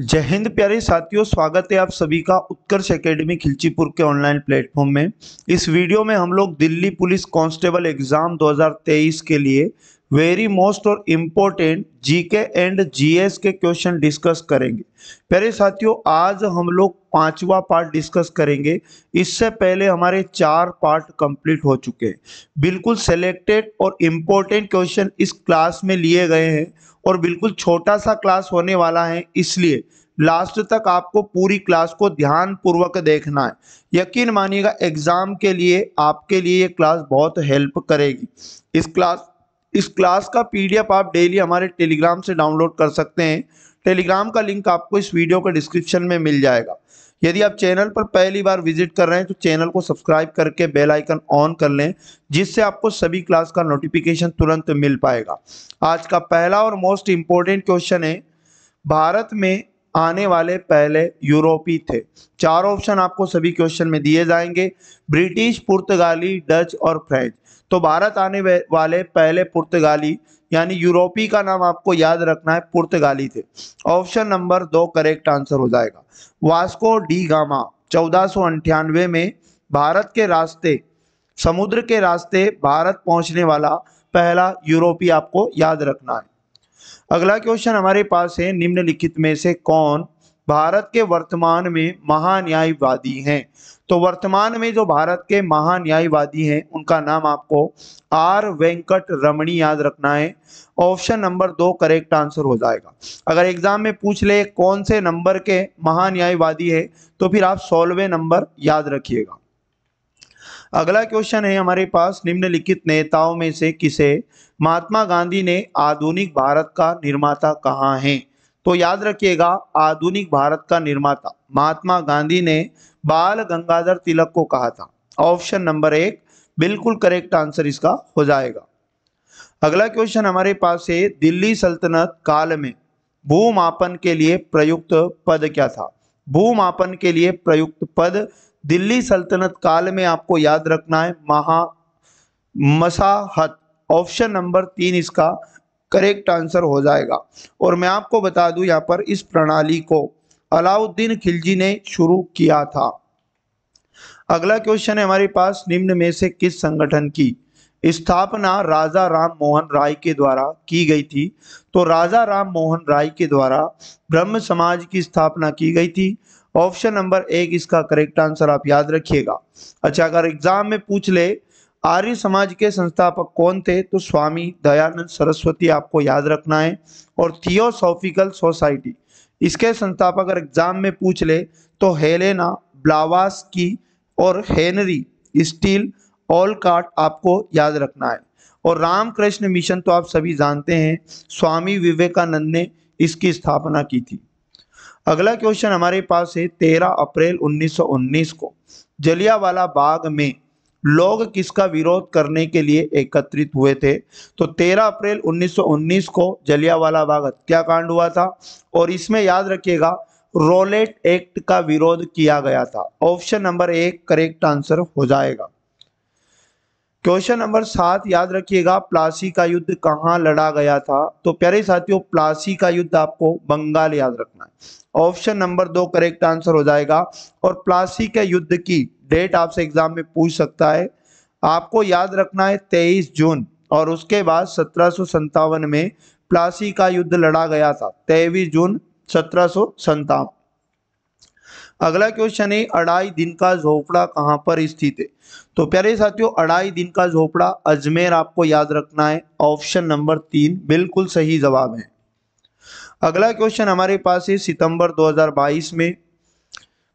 जय हिंद प्यारे साथियों स्वागत है आप सभी का उत्कर्ष एकेडमी खिलचीपुर के ऑनलाइन प्लेटफॉर्म में इस वीडियो में हम लोग दिल्ली पुलिस कांस्टेबल एग्जाम 2023 के लिए वेरी मोस्ट और इम्पोर्टेंट जीके एंड जीएस के क्वेश्चन डिस्कस करेंगे प्यारे साथियों आज हम लोग पांचवा पार्ट डिस्कस करेंगे इससे पहले हमारे चार पार्ट कंप्लीट हो चुके हैं बिल्कुल सेलेक्टेड और इम्पोर्टेंट क्वेश्चन इस क्लास में लिए गए हैं और बिल्कुल छोटा सा क्लास होने वाला है इसलिए लास्ट तक आपको पूरी क्लास को ध्यान पूर्वक देखना है यकीन मानिएगा एग्ज़ाम के लिए आपके लिए ये क्लास बहुत हेल्प करेगी इस क्लास इस क्लास का पीडीएफ आप डेली हमारे टेलीग्राम से डाउनलोड कर सकते हैं टेलीग्राम का लिंक आपको इस वीडियो के डिस्क्रिप्शन में मिल जाएगा यदि आप चैनल पर पहली बार विजिट कर रहे हैं तो चैनल को सब्सक्राइब करके बेल आइकन ऑन कर लें जिससे आपको सभी क्लास का नोटिफिकेशन तुरंत मिल पाएगा आज का पहला और मोस्ट इम्पोर्टेंट क्वेश्चन है भारत में आने वाले पहले यूरोपी थे चार ऑप्शन आपको सभी क्वेश्चन में दिए जाएंगे ब्रिटिश पुर्तगाली डच और फ्रेंच तो भारत आने वाले पहले पुर्तगाली यानी यूरोपी का नाम आपको याद रखना है पुर्तगाली थे ऑप्शन नंबर दो करेक्ट आंसर हो जाएगा वास्को डी गामा चौदह में भारत के रास्ते समुद्र के रास्ते भारत पहुंचने वाला पहला यूरोपी आपको याद रखना है अगला क्वेश्चन हमारे पास है निम्नलिखित में से कौन भारत के वर्तमान में महान्यायवादी हैं तो वर्तमान में जो भारत के महान्यायवादी हैं उनका नाम आपको आर वेंकट रमणी याद रखना है ऑप्शन नंबर दो करेक्ट आंसर हो जाएगा अगर एग्जाम में पूछ ले कौन से नंबर के महान्यायवादी है तो फिर आप सोलवे नंबर याद रखिएगा अगला क्वेश्चन है हमारे पास निम्नलिखित नेताओं में से किसे महात्मा गांधी ने आधुनिक भारत का निर्माता कहा है तो याद रखिएगा आधुनिक भारत का निर्माता महात्मा गांधी ने बाल गंगाधर तिलक को कहा था ऑप्शन नंबर एक बिल्कुल करेक्ट आंसर इसका हो जाएगा अगला क्वेश्चन हमारे पास है दिल्ली सल्तनत काल में भूमापन के लिए प्रयुक्त पद क्या था भूमापन के लिए प्रयुक्त पद दिल्ली सल्तनत काल में आपको याद रखना है महा मसाहत ऑप्शन नंबर तीन इसका करेक्ट आंसर हो जाएगा और मैं आपको बता दूं यहाँ पर इस प्रणाली को अलाउद्दीन खिलजी ने शुरू किया था अगला क्वेश्चन है हमारे पास निम्न में से किस संगठन की स्थापना राजा राम मोहन राय के द्वारा की गई थी तो राजा राम मोहन राय के द्वारा ब्रह्म समाज की स्थापना की गई थी ऑप्शन नंबर एक इसका करेक्ट आंसर आप याद रखिएगा अच्छा अगर एग्जाम में पूछ ले आर्य समाज के संस्थापक कौन थे तो स्वामी दयानंद सरस्वती आपको याद रखना है और थियोसॉफिकल सोसाइटी इसके संस्थापक अगर एग्जाम में पूछ ले तो हेलेना ब्लावास की और हेनरी स्टील ऑल आपको याद रखना है और रामकृष्ण मिशन तो आप सभी जानते हैं स्वामी विवेकानंद ने इसकी स्थापना की थी अगला क्वेश्चन हमारे पास है तेरह अप्रैल 1919 को जलियावाला बाग में लोग किसका विरोध करने के लिए एकत्रित हुए थे तो 13 अप्रैल 1919 को जलियावाला बाग हत्याकांड हुआ था और इसमें याद रखिएगा रोलेट एक्ट का विरोध किया गया था ऑप्शन नंबर एक करेक्ट आंसर हो जाएगा क्वेश्चन नंबर सात याद रखिएगा प्लासी का युद्ध कहाँ लड़ा गया था तो प्यारे साथियों प्लासी का युद्ध आपको बंगाल याद रखना है ऑप्शन नंबर दो करेक्ट आंसर हो जाएगा और प्लासी के युद्ध की डेट आपसे एग्जाम में पूछ सकता है आपको याद रखना है तेईस जून और उसके बाद सत्रह में प्लासी का युद्ध लड़ा गया था तेईस जून सत्रह अगला क्वेश्चन है अढ़ाई दिन का झोपड़ा कहाँ पर स्थित है तो प्यारे साथियों अढ़ाई दिन का झोपड़ा अजमेर आपको याद रखना है ऑप्शन नंबर तीन बिल्कुल सही जवाब है अगला क्वेश्चन हमारे पास है सितंबर 2022 में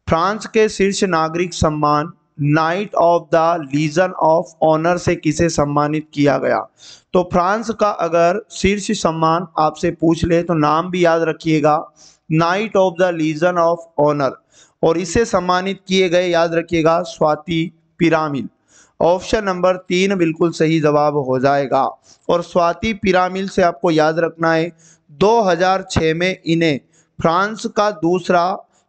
फ्रांस के शीर्ष नागरिक सम्मान knight of the legion of honour से किसे सम्मानित किया गया तो फ्रांस का अगर शीर्ष सम्मान आपसे पूछ ले तो नाम भी याद रखिएगा knight of the legion of honour और इसे सम्मानित किए गए याद रखिएगा स्वाति पिरामिल ऑप्शन नंबर तीन बिल्कुल सही जवाब हो जाएगा और स्वाति पिरामिल से आपको याद रखना है 2006 में इन्हें फ्रांस का दूसरा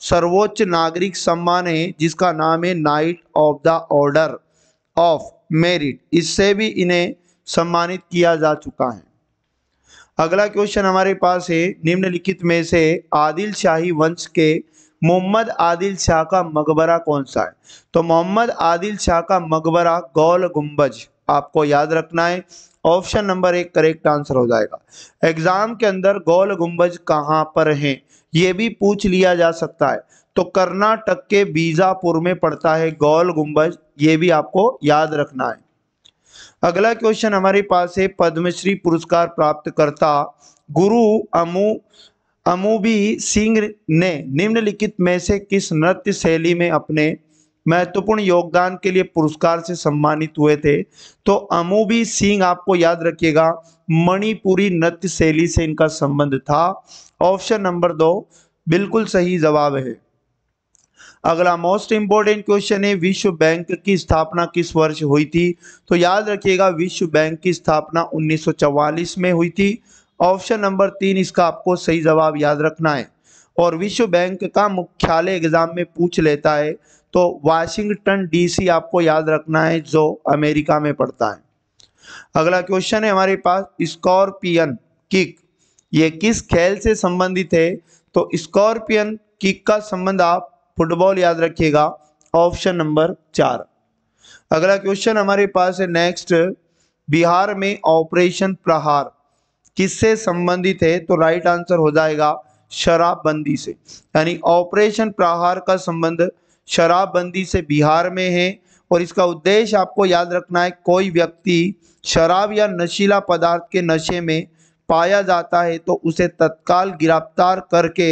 सर्वोच्च नागरिक सम्मान है जिसका नाम है knight of the order of merit इससे भी इन्हें सम्मानित किया जा चुका है अगला क्वेश्चन हमारे पास है निम्नलिखित में से आदिल शाही वंश के मोहम्मद आदिल शाह का मकबरा कौन सा है तो मोहम्मद आदिल शाह का मकबरा गोल गुंबज आपको याद रखना है ऑप्शन नंबर एक करेक्ट आंसर हो जाएगा एग्जाम के अंदर गोल गुंबज कहाँ पर है ये भी पूछ लिया जा सकता है तो कर्नाटक के बीजापुर में पड़ता है गोल गुंबज ये भी आपको याद रखना है अगला क्वेश्चन हमारे पास है पद्मश्री पुरस्कार प्राप्त करता गुरु अमू अमूबी सिंह ने निम्नलिखित में से किस नृत्य शैली में अपने महत्वपूर्ण योगदान के लिए पुरस्कार से सम्मानित हुए थे तो अमूबी सिंह आपको याद रखिएगा मणिपुरी नृत्य शैली से इनका संबंध था ऑप्शन नंबर दो बिल्कुल सही जवाब है अगला मोस्ट इंपोर्टेंट क्वेश्चन है विश्व बैंक की स्थापना किस वर्ष हुई थी तो याद रखिएगा विश्व बैंक की स्थापना 1944 में हुई थी ऑप्शन नंबर तीन इसका आपको सही जवाब याद रखना है और विश्व बैंक का मुख्यालय एग्जाम में पूछ लेता है तो वाशिंगटन डीसी आपको याद रखना है जो अमेरिका में पड़ता है अगला क्वेश्चन है हमारे पास स्कॉर्पियन किक ये किस खेल से संबंधित है तो स्कॉर्पियन किक का संबंध आप फुटबॉल याद रखिएगा ऑप्शन नंबर चार अगला क्वेश्चन हमारे पास है नेक्स्ट बिहार में ऑपरेशन प्रहार किससे संबंधित है तो राइट आंसर हो जाएगा शराबबंदी से यानी ऑपरेशन प्रहार का संबंध शराबबंदी से बिहार में है और इसका उद्देश्य आपको याद रखना है कोई व्यक्ति शराब या नशीला पदार्थ के नशे में पाया जाता है तो उसे तत्काल गिरफ्तार करके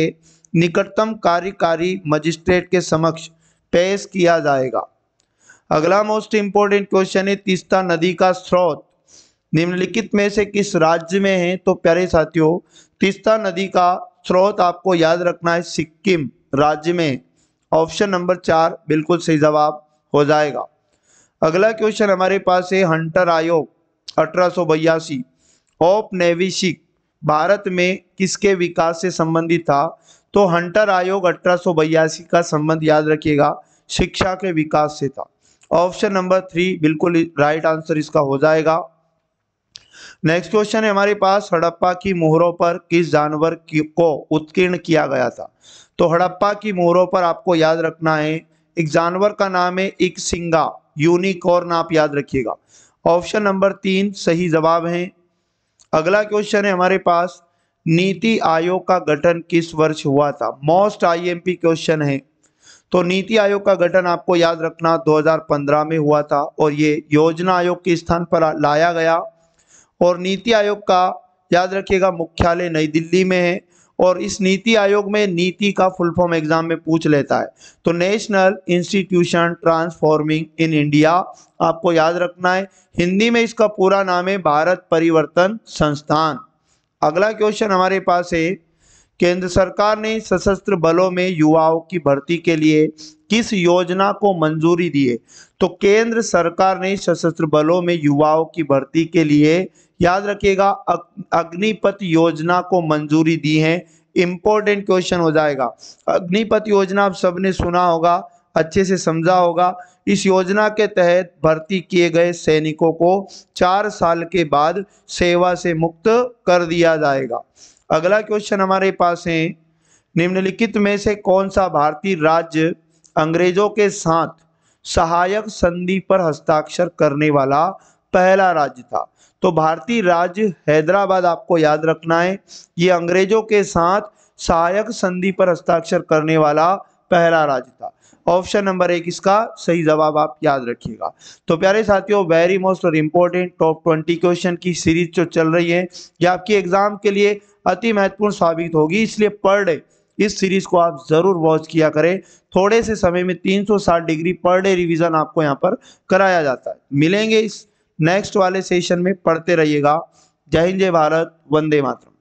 निकटतम कार्यकारी मजिस्ट्रेट के समक्ष पेश किया जाएगा अगला मोस्ट इम्पोर्टेंट क्वेश्चन है तीस्ता नदी का स्रोत निम्नलिखित में से किस राज्य में है तो प्यारे साथियों तीस्ता नदी का स्रोत आपको याद रखना है सिक्किम राज्य में ऑप्शन नंबर चार बिल्कुल सही जवाब हो जाएगा अगला क्वेश्चन हमारे पास है हंटर आयोग अठारह ऑफ नेविशिक भारत में किसके विकास से संबंधित था तो हंटर आयोग अठारह का संबंध याद रखिएगा शिक्षा के विकास से था ऑप्शन नंबर थ्री बिल्कुल राइट आंसर इसका हो जाएगा नेक्स्ट क्वेश्चन है हमारे पास हड़प्पा की मोहरों पर किस जानवर को उत्कीर्ण किया गया था तो हड़प्पा की मोहरों पर आपको याद रखना है एक जानवर का नाम है एक सिंगा यूनिकॉर्न आप याद रखिएगा ऑप्शन नंबर तीन सही जवाब है अगला क्वेश्चन है हमारे पास नीति आयोग का गठन किस वर्ष हुआ था मोस्ट आईएमपी क्वेश्चन है तो नीति आयोग का गठन आपको याद रखना 2015 में हुआ था और ये योजना आयोग के स्थान पर लाया गया और नीति आयोग का याद रखिएगा मुख्यालय नई दिल्ली में है और इस नीति आयोग में नीति का फुल फॉर्म एग्जाम में पूछ लेता है तो national institution transforming in India आपको याद रखना है हिंदी में इसका पूरा नाम है भारत परिवर्तन संस्थान अगला क्वेश्चन हमारे पास है केंद्र सरकार ने सशस्त्र बलों में युवाओं की भर्ती के लिए किस योजना को मंजूरी दिए तो केंद्र सरकार ने सशस्त्र बलों में युवाओं की भर्ती के लिए याद रखिएगा अग्निपथ योजना को मंजूरी दी है इंपॉर्टेंट क्वेश्चन हो जाएगा अग्निपथ योजना आप सबने सुना होगा अच्छे से समझा होगा इस योजना के तहत भर्ती किए गए सैनिकों को चार साल के बाद सेवा से मुक्त कर दिया जाएगा अगला क्वेश्चन हमारे पास है निम्नलिखित में से कौन सा भारतीय राज्य अंग्रेजों के साथ सहायक संधि पर हस्ताक्षर करने वाला पहला राज्य था तो भारतीय राज्य हैदराबाद आपको याद रखना है ये अंग्रेजों के साथ सहायक संधि पर हस्ताक्षर करने वाला पहला राज्य था ऑप्शन नंबर एक इसका सही जवाब आप याद रखिएगा तो प्यारे साथियों वेरी मोस्ट और इम्पोर्टेंट टॉप ट्वेंटी क्वेश्चन की सीरीज जो चल रही है ये आपकी एग्जाम के लिए अति महत्वपूर्ण साबित होगी इसलिए पर डे इस सीरीज को आप ज़रूर वॉच किया करें थोड़े से समय में 360 डिग्री पर डे रिवीजन आपको यहाँ पर कराया जाता है मिलेंगे इस नेक्स्ट वाले सेशन में पढ़ते रहिएगा जय हिंद जय भारत वंदे मातरम